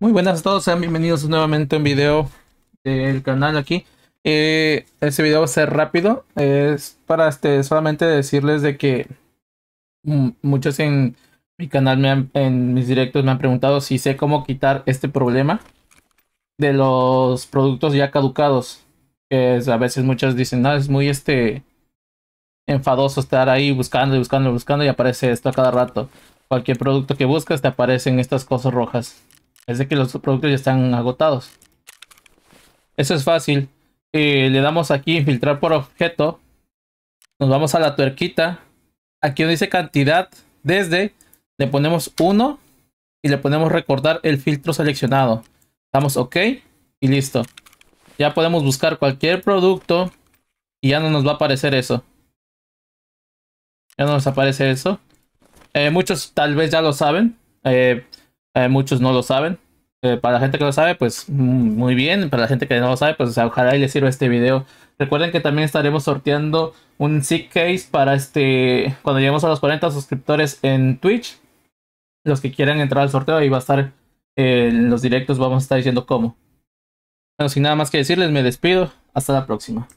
Muy buenas a todos, sean bienvenidos nuevamente a un video del canal aquí. Eh, este video va a ser rápido, es para este, solamente decirles de que muchos en mi canal, me han, en mis directos me han preguntado si sé cómo quitar este problema de los productos ya caducados. a veces muchos dicen, no, es muy este enfadoso estar ahí buscando y buscando y buscando y aparece esto a cada rato. Cualquier producto que buscas te aparecen estas cosas rojas es de que los productos ya están agotados. Eso es fácil. Eh, le damos aquí filtrar por objeto. Nos vamos a la tuerquita. Aquí donde dice cantidad desde, le ponemos 1 y le ponemos recordar el filtro seleccionado. Damos OK y listo. Ya podemos buscar cualquier producto y ya no nos va a aparecer eso. Ya no nos aparece eso. Eh, muchos tal vez ya lo saben. Eh, eh, muchos no lo saben. Eh, para la gente que lo sabe, pues mm, muy bien. Para la gente que no lo sabe, pues ojalá y les sirva este video. Recuerden que también estaremos sorteando un Sick Case para este. Cuando lleguemos a los 40 suscriptores en Twitch. Los que quieran entrar al sorteo, ahí va a estar en eh, los directos. Vamos a estar diciendo cómo. Bueno, sin nada más que decirles, me despido. Hasta la próxima.